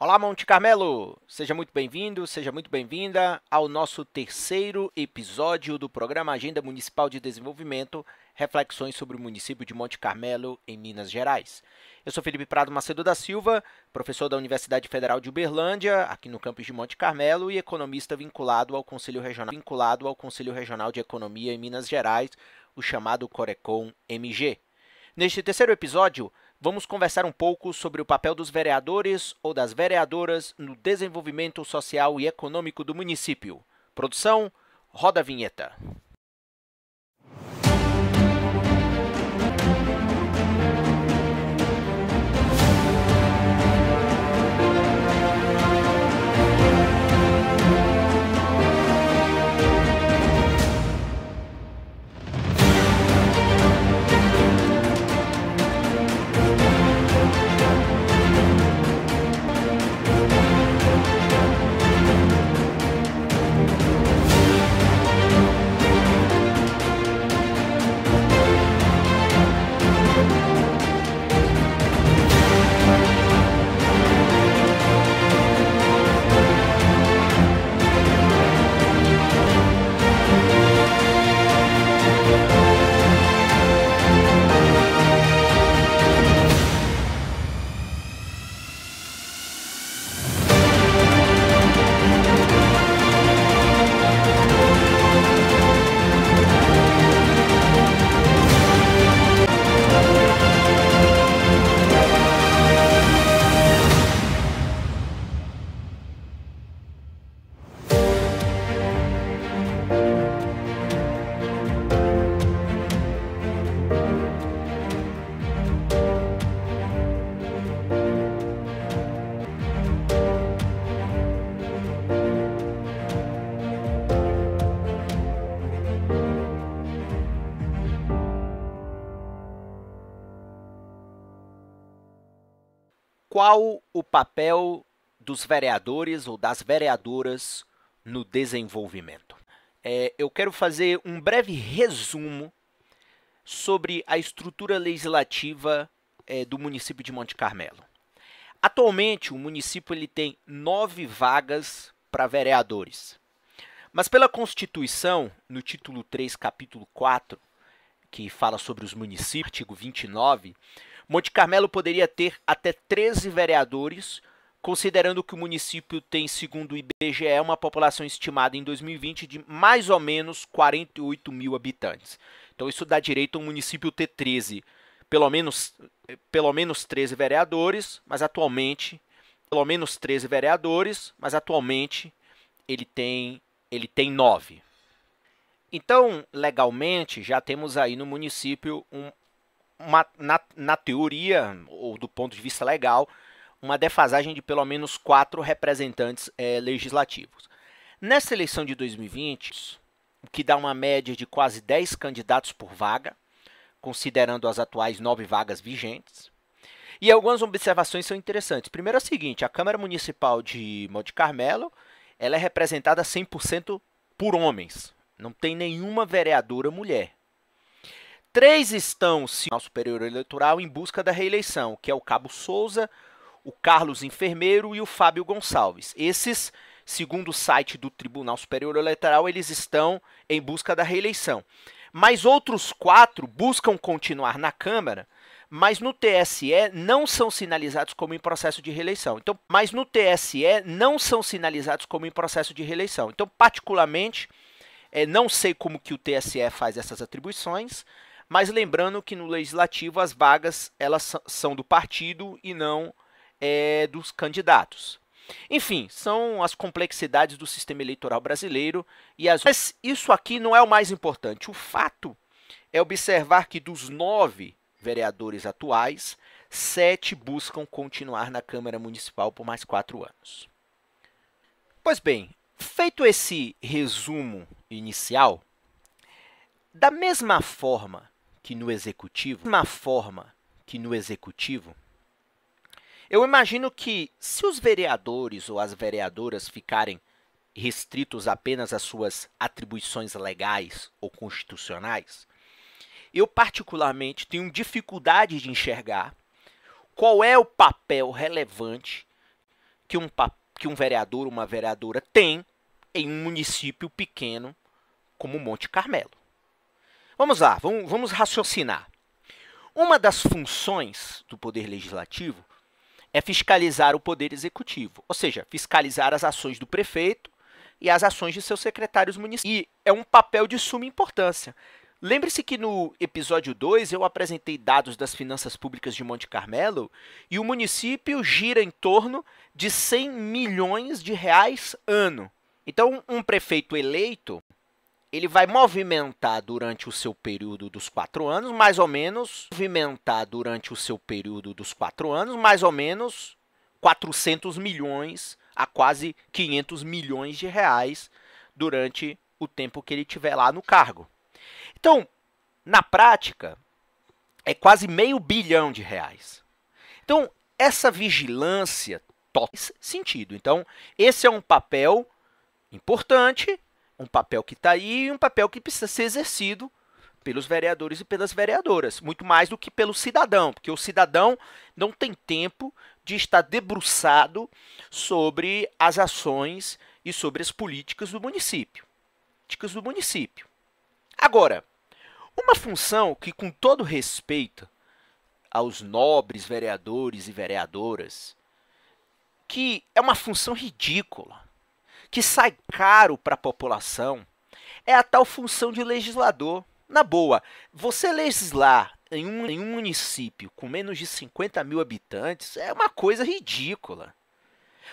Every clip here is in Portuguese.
Olá, Monte Carmelo! Seja muito bem-vindo, seja muito bem-vinda ao nosso terceiro episódio do programa Agenda Municipal de Desenvolvimento Reflexões sobre o município de Monte Carmelo, em Minas Gerais. Eu sou Felipe Prado Macedo da Silva, professor da Universidade Federal de Uberlândia, aqui no campus de Monte Carmelo, e economista vinculado ao Conselho Regional, vinculado ao Conselho Regional de Economia em Minas Gerais, o chamado Corecon MG. Neste terceiro episódio, vamos conversar um pouco sobre o papel dos vereadores ou das vereadoras no desenvolvimento social e econômico do município. Produção, roda a vinheta. qual o papel dos vereadores ou das vereadoras no desenvolvimento? É, eu quero fazer um breve resumo sobre a estrutura legislativa é, do município de Monte Carmelo. Atualmente, o município ele tem nove vagas para vereadores. Mas pela Constituição, no título 3, capítulo 4, que fala sobre os municípios, artigo 29, Monte Carmelo poderia ter até 13 vereadores, considerando que o município tem, segundo o IBGE, uma população estimada em 2020 de mais ou menos 48 mil habitantes. Então isso dá direito ao município ter 13, pelo menos, pelo menos 13 vereadores, mas atualmente, pelo menos 13 vereadores, mas atualmente ele tem ele tem 9. Então, legalmente, já temos aí no município um, uma, na, na teoria, ou do ponto de vista legal, uma defasagem de pelo menos quatro representantes é, legislativos. Nessa eleição de 2020, o que dá uma média de quase 10 candidatos por vaga, considerando as atuais nove vagas vigentes. E algumas observações são interessantes. Primeiro é o seguinte, a Câmara Municipal de Monte Carmelo, ela é representada 100% por homens. Não tem nenhuma vereadora mulher. Três estão no Tribunal Superior Eleitoral em busca da reeleição, que é o Cabo Souza, o Carlos Enfermeiro e o Fábio Gonçalves. Esses, segundo o site do Tribunal Superior Eleitoral, eles estão em busca da reeleição. Mas outros quatro buscam continuar na Câmara, mas no TSE não são sinalizados como em processo de reeleição. Então, mas no TSE não são sinalizados como em processo de reeleição. Então, particularmente, é, não sei como que o TSE faz essas atribuições, mas lembrando que no legislativo as vagas elas são do partido e não é, dos candidatos. Enfim, são as complexidades do sistema eleitoral brasileiro e as. Mas isso aqui não é o mais importante. O fato é observar que dos nove vereadores atuais, sete buscam continuar na Câmara Municipal por mais quatro anos. Pois bem, feito esse resumo inicial, da mesma forma que no executivo, uma forma que no executivo, eu imagino que se os vereadores ou as vereadoras ficarem restritos apenas às suas atribuições legais ou constitucionais, eu particularmente tenho dificuldade de enxergar qual é o papel relevante que um, que um vereador ou uma vereadora tem em um município pequeno como Monte Carmelo. Vamos lá, vamos, vamos raciocinar. Uma das funções do Poder Legislativo é fiscalizar o Poder Executivo, ou seja, fiscalizar as ações do prefeito e as ações de seus secretários municipais. E é um papel de suma importância. Lembre-se que no episódio 2 eu apresentei dados das finanças públicas de Monte Carmelo e o município gira em torno de 100 milhões de reais ano. Então, um prefeito eleito ele vai movimentar durante o seu período dos quatro anos, mais ou menos, movimentar durante o seu período dos quatro anos, mais ou menos 400 milhões a quase 500 milhões de reais durante o tempo que ele tiver lá no cargo. Então, na prática, é quase meio bilhão de reais. Então, essa vigilância faz sentido. Então, esse é um papel importante um papel que está aí e um papel que precisa ser exercido pelos vereadores e pelas vereadoras, muito mais do que pelo cidadão, porque o cidadão não tem tempo de estar debruçado sobre as ações e sobre as políticas do município. Políticas do município. Agora, uma função que, com todo respeito aos nobres vereadores e vereadoras, que é uma função ridícula, que sai caro para a população, é a tal função de legislador. Na boa, você legislar em um, em um município com menos de 50 mil habitantes é uma coisa ridícula.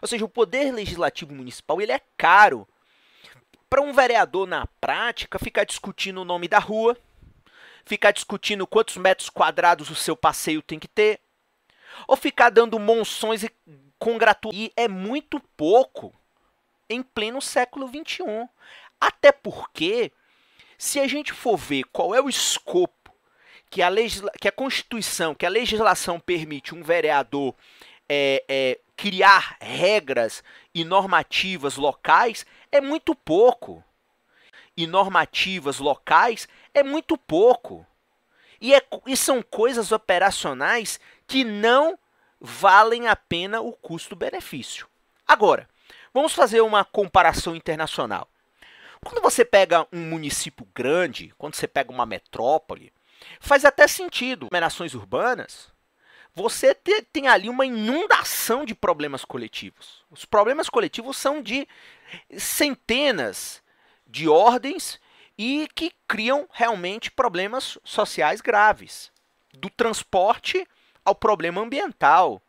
Ou seja, o poder legislativo municipal ele é caro. Para um vereador, na prática, ficar discutindo o nome da rua, ficar discutindo quantos metros quadrados o seu passeio tem que ter, ou ficar dando monções e congratulações, é muito pouco em pleno século XXI. Até porque, se a gente for ver qual é o escopo que a, legisla... que a Constituição, que a legislação permite um vereador é, é, criar regras e normativas locais, é muito pouco. E normativas locais é muito pouco. E, é, e são coisas operacionais que não valem a pena o custo-benefício. Agora, Vamos fazer uma comparação internacional. Quando você pega um município grande, quando você pega uma metrópole, faz até sentido, aglomerações urbanas, você te, tem ali uma inundação de problemas coletivos. Os problemas coletivos são de centenas de ordens e que criam realmente problemas sociais graves, do transporte ao problema ambiental.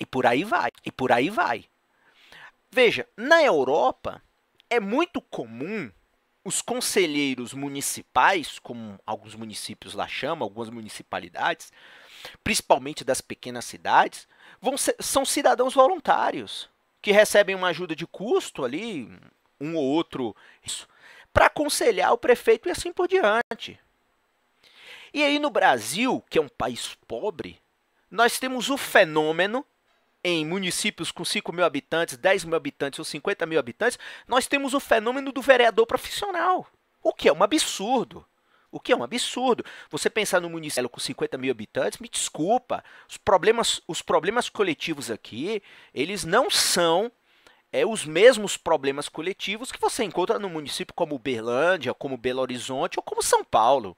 E por aí vai, e por aí vai. Veja, na Europa é muito comum os conselheiros municipais, como alguns municípios lá chamam, algumas municipalidades, principalmente das pequenas cidades, ser, são cidadãos voluntários que recebem uma ajuda de custo ali, um ou outro, para aconselhar o prefeito e assim por diante. E aí no Brasil, que é um país pobre, nós temos o fenômeno em municípios com 5 mil habitantes, 10 mil habitantes ou 50 mil habitantes, nós temos o fenômeno do vereador profissional, o que é um absurdo. O que é um absurdo. Você pensar no município com 50 mil habitantes, me desculpa, os problemas, os problemas coletivos aqui, eles não são é, os mesmos problemas coletivos que você encontra no município como Berlândia, como Belo Horizonte ou como São Paulo.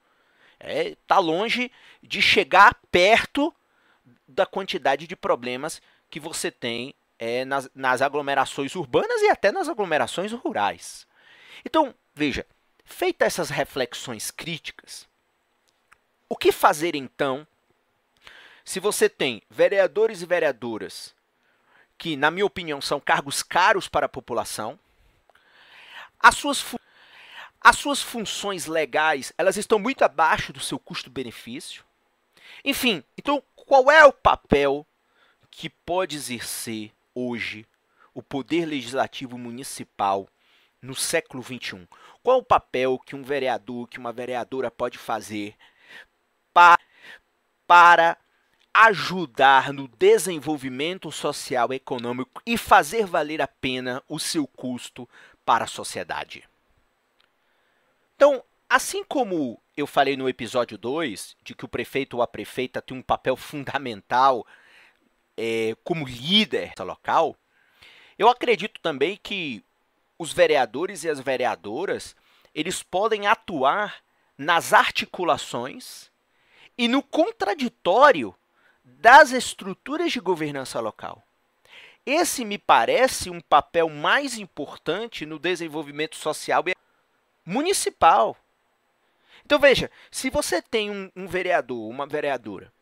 É, tá longe de chegar perto da quantidade de problemas que você tem é, nas, nas aglomerações urbanas e até nas aglomerações rurais. Então, veja, feitas essas reflexões críticas, o que fazer então se você tem vereadores e vereadoras que, na minha opinião, são cargos caros para a população, as suas, as suas funções legais elas estão muito abaixo do seu custo-benefício. Enfim, então qual é o papel que pode exercer hoje o poder legislativo municipal no século XXI? Qual o papel que um vereador, que uma vereadora pode fazer pa para ajudar no desenvolvimento social e econômico e fazer valer a pena o seu custo para a sociedade? Então, assim como eu falei no episódio 2, de que o prefeito ou a prefeita tem um papel fundamental é, como líder local, eu acredito também que os vereadores e as vereadoras eles podem atuar nas articulações e no contraditório das estruturas de governança local. Esse me parece um papel mais importante no desenvolvimento social municipal. Então veja, se você tem um, um vereador, uma vereadora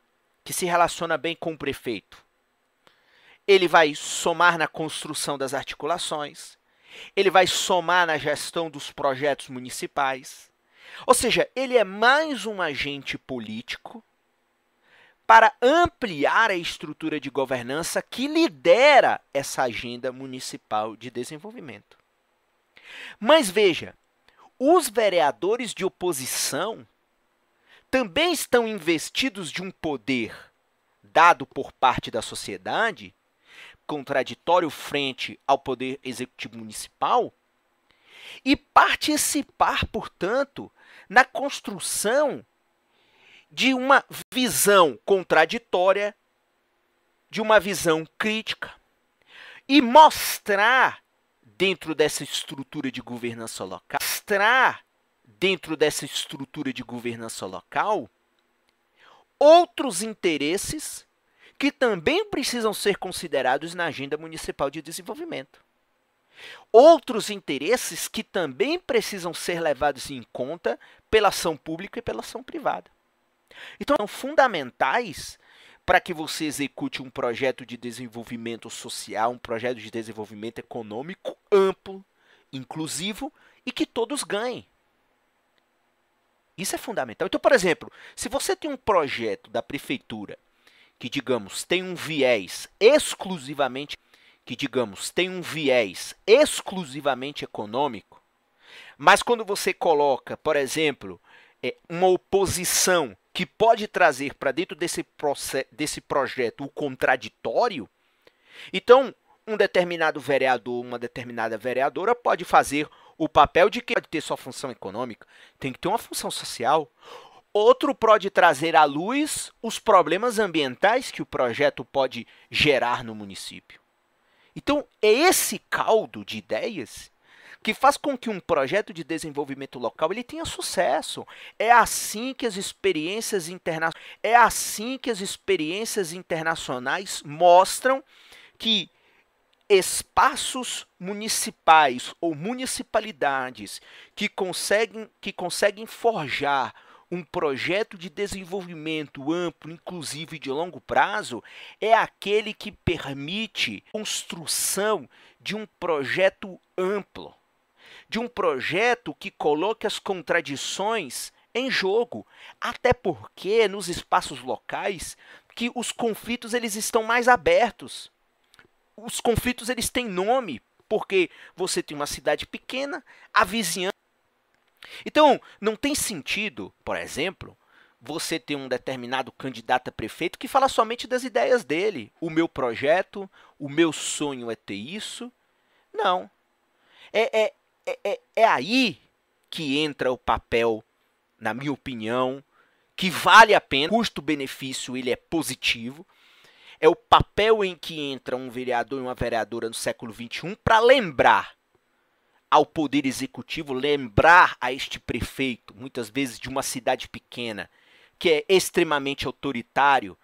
que se relaciona bem com o prefeito, ele vai somar na construção das articulações, ele vai somar na gestão dos projetos municipais. Ou seja, ele é mais um agente político para ampliar a estrutura de governança que lidera essa agenda municipal de desenvolvimento. Mas veja, os vereadores de oposição também estão investidos de um poder dado por parte da sociedade contraditório frente ao Poder Executivo Municipal e participar, portanto, na construção de uma visão contraditória, de uma visão crítica e mostrar dentro dessa estrutura de governança local, mostrar dentro dessa estrutura de governança local outros interesses que também precisam ser considerados na Agenda Municipal de Desenvolvimento. Outros interesses que também precisam ser levados em conta pela ação pública e pela ação privada. Então, são fundamentais para que você execute um projeto de desenvolvimento social, um projeto de desenvolvimento econômico amplo, inclusivo e que todos ganhem. Isso é fundamental. Então, por exemplo, se você tem um projeto da prefeitura que digamos tem um viés exclusivamente que digamos tem um viés exclusivamente econômico, mas quando você coloca, por exemplo, é, uma oposição que pode trazer para dentro desse, desse projeto o contraditório, então um determinado vereador, uma determinada vereadora pode fazer o papel de que pode ter só função econômica, tem que ter uma função social. Outro pode trazer à luz os problemas ambientais que o projeto pode gerar no município. Então, é esse caldo de ideias que faz com que um projeto de desenvolvimento local ele tenha sucesso. É assim que as experiências internacionais, é assim que as experiências internacionais mostram que espaços municipais ou municipalidades que conseguem que conseguem forjar um projeto de desenvolvimento amplo, inclusivo e de longo prazo é aquele que permite construção de um projeto amplo, de um projeto que coloque as contradições em jogo, até porque nos espaços locais que os conflitos eles estão mais abertos. Os conflitos eles têm nome, porque você tem uma cidade pequena, a vizinhança então, não tem sentido, por exemplo, você ter um determinado candidato a prefeito que fala somente das ideias dele. O meu projeto, o meu sonho é ter isso. Não. É, é, é, é, é aí que entra o papel, na minha opinião, que vale a pena. Custo-benefício ele é positivo. É o papel em que entra um vereador e uma vereadora no século XXI para lembrar ao poder executivo lembrar a este prefeito, muitas vezes de uma cidade pequena, que é extremamente autoritário,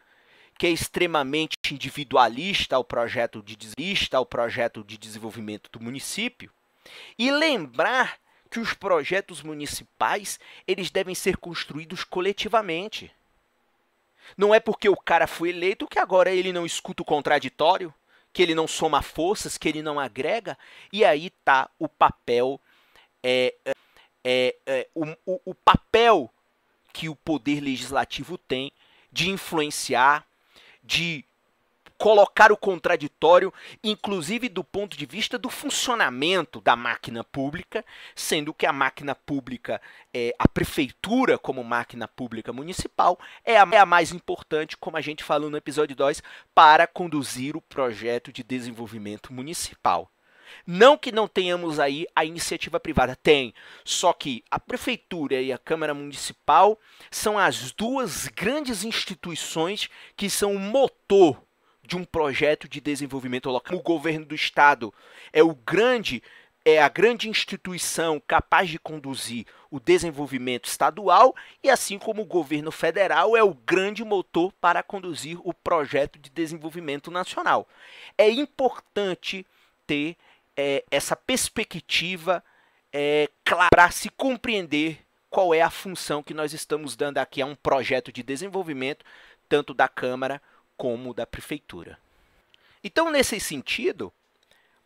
que é extremamente individualista ao projeto de lista ao projeto de desenvolvimento do município, e lembrar que os projetos municipais eles devem ser construídos coletivamente. Não é porque o cara foi eleito que agora ele não escuta o contraditório que ele não soma forças, que ele não agrega, e aí está o papel, é, é, é o, o, o papel que o poder legislativo tem de influenciar, de colocar o contraditório, inclusive do ponto de vista do funcionamento da máquina pública, sendo que a máquina pública, é, a prefeitura como máquina pública municipal, é a, é a mais importante, como a gente falou no episódio 2, para conduzir o projeto de desenvolvimento municipal. Não que não tenhamos aí a iniciativa privada, tem, só que a prefeitura e a Câmara Municipal são as duas grandes instituições que são o motor de um projeto de desenvolvimento local. O governo do estado é o grande é a grande instituição capaz de conduzir o desenvolvimento estadual e assim como o governo federal é o grande motor para conduzir o projeto de desenvolvimento nacional. É importante ter é, essa perspectiva é, clara para se compreender qual é a função que nós estamos dando aqui a um projeto de desenvolvimento tanto da Câmara como o da prefeitura. Então, nesse sentido,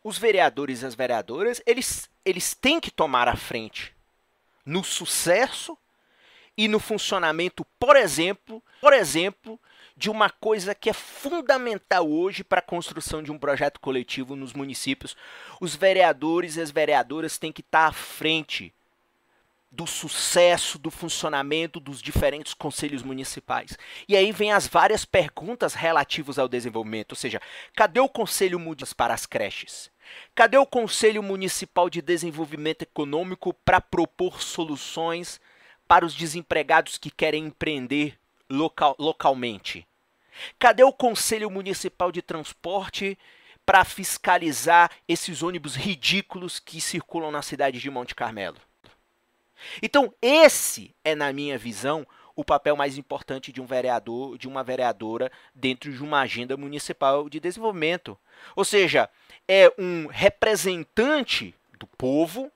os vereadores e as vereadoras, eles, eles têm que tomar a frente no sucesso e no funcionamento, por exemplo, por exemplo, de uma coisa que é fundamental hoje para a construção de um projeto coletivo nos municípios. Os vereadores e as vereadoras têm que estar à frente do sucesso, do funcionamento dos diferentes conselhos municipais. E aí vem as várias perguntas relativas ao desenvolvimento, ou seja, cadê o conselho municipal para as creches? Cadê o Conselho Municipal de Desenvolvimento Econômico para propor soluções para os desempregados que querem empreender local, localmente? Cadê o Conselho Municipal de Transporte para fiscalizar esses ônibus ridículos que circulam na cidade de Monte Carmelo? Então, esse é, na minha visão, o papel mais importante de um vereador, de uma vereadora dentro de uma agenda municipal de desenvolvimento. Ou seja, é um representante do povo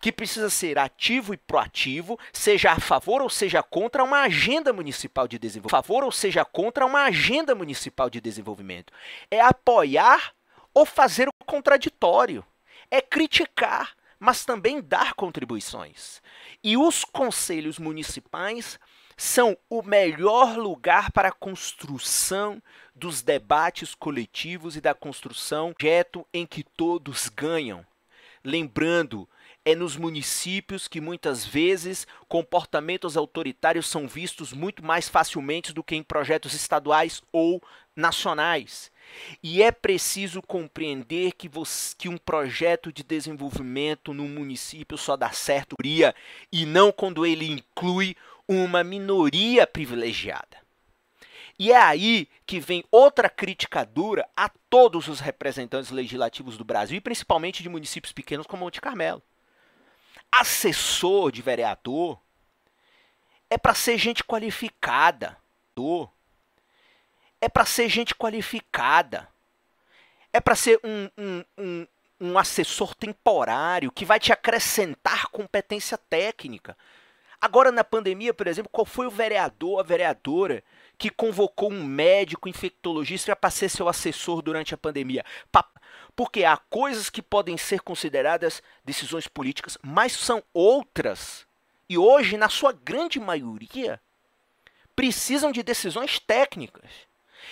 que precisa ser ativo e proativo, seja a favor ou seja contra uma agenda municipal de desenvolvimento. A favor ou seja contra uma agenda municipal de desenvolvimento. É apoiar ou fazer o contraditório. É criticar mas também dar contribuições. E os conselhos municipais são o melhor lugar para a construção dos debates coletivos e da construção objeto em que todos ganham. Lembrando, é nos municípios que muitas vezes comportamentos autoritários são vistos muito mais facilmente do que em projetos estaduais ou nacionais. E é preciso compreender que, você, que um projeto de desenvolvimento no município só dá certo e não quando ele inclui uma minoria privilegiada. E é aí que vem outra crítica dura a todos os representantes legislativos do Brasil, e principalmente de municípios pequenos como Monte Carmelo. Assessor de vereador é para ser gente qualificada. do é para ser gente qualificada. É para ser um, um, um, um assessor temporário que vai te acrescentar competência técnica. Agora, na pandemia, por exemplo, qual foi o vereador, a vereadora que convocou um médico infectologista para ser seu assessor durante a pandemia? Porque há coisas que podem ser consideradas decisões políticas, mas são outras. E hoje, na sua grande maioria, precisam de decisões técnicas.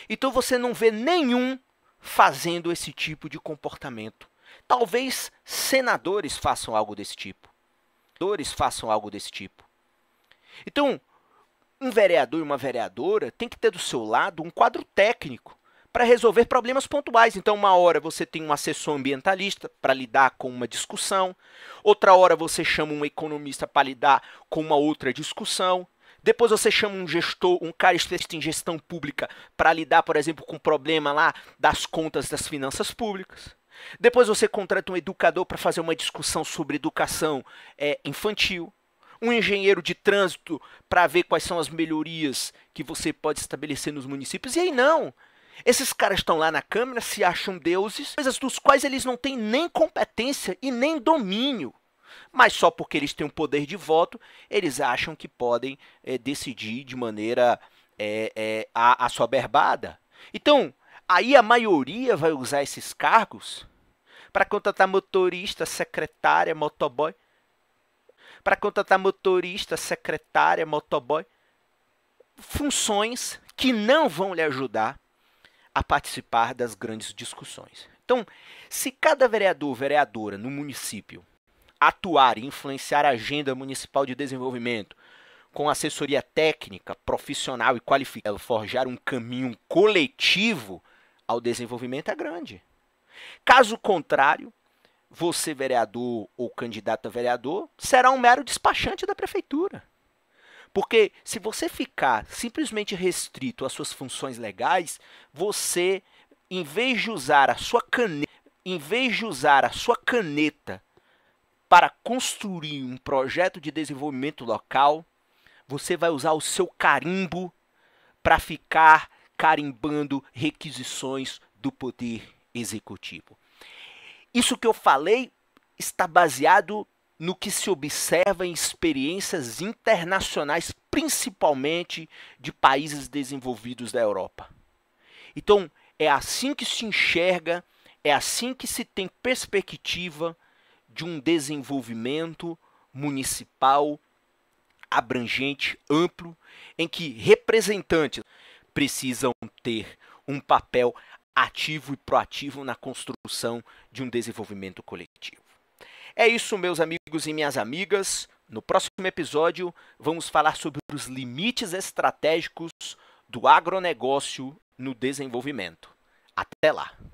Então você não vê nenhum fazendo esse tipo de comportamento. Talvez senadores façam algo desse tipo. Senadores façam algo desse tipo. Então, um vereador e uma vereadora tem que ter do seu lado um quadro técnico para resolver problemas pontuais. Então, uma hora você tem uma assessor ambientalista para lidar com uma discussão, outra hora você chama um economista para lidar com uma outra discussão, depois você chama um gestor, um cara especialista em gestão pública, para lidar, por exemplo, com o problema lá das contas das finanças públicas. Depois você contrata um educador para fazer uma discussão sobre educação é, infantil. Um engenheiro de trânsito para ver quais são as melhorias que você pode estabelecer nos municípios. E aí não! Esses caras estão lá na Câmara, se acham deuses, coisas dos quais eles não têm nem competência e nem domínio mas só porque eles têm um poder de voto, eles acham que podem é, decidir de maneira é, é, a, a soberbada. Então, aí a maioria vai usar esses cargos para contratar motorista, secretária, motoboy. Para contratar motorista, secretária, motoboy. Funções que não vão lhe ajudar a participar das grandes discussões. Então, se cada vereador ou vereadora no município atuar e influenciar a agenda municipal de desenvolvimento com assessoria técnica, profissional e qualificada, é, forjar um caminho coletivo ao desenvolvimento é grande. Caso contrário, você, vereador ou candidato a vereador, será um mero despachante da prefeitura. Porque se você ficar simplesmente restrito às suas funções legais, você, em vez de usar a sua caneta, em vez de usar a sua caneta para construir um projeto de desenvolvimento local, você vai usar o seu carimbo para ficar carimbando requisições do poder executivo. Isso que eu falei está baseado no que se observa em experiências internacionais, principalmente de países desenvolvidos da Europa. Então, é assim que se enxerga, é assim que se tem perspectiva de um desenvolvimento municipal abrangente, amplo, em que representantes precisam ter um papel ativo e proativo na construção de um desenvolvimento coletivo. É isso, meus amigos e minhas amigas. No próximo episódio, vamos falar sobre os limites estratégicos do agronegócio no desenvolvimento. Até lá!